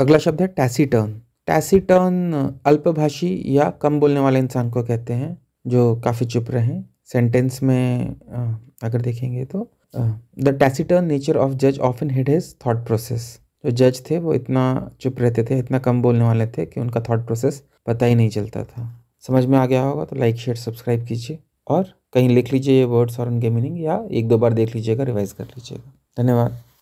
अगला शब्द है टैसीटर्न टैसीटर्न अल्पभाषी या कम बोलने वाले इंसान को कहते हैं जो काफ़ी चुप रहे सेंटेंस में अगर देखेंगे तो द टैसीटर्न नेचर ऑफ जज often hid his thought process जो जज थे वो इतना चुप रहते थे इतना कम बोलने वाले थे कि उनका थॉट प्रोसेस पता ही नहीं चलता था समझ में आ गया होगा तो लाइक शेयर सब्सक्राइब कीजिए और कहीं लिख लीजिए ये वर्ड्स और उनके मीनिंग या एक दो बार देख लीजिएगा रिवाइज कर लीजिएगा धन्यवाद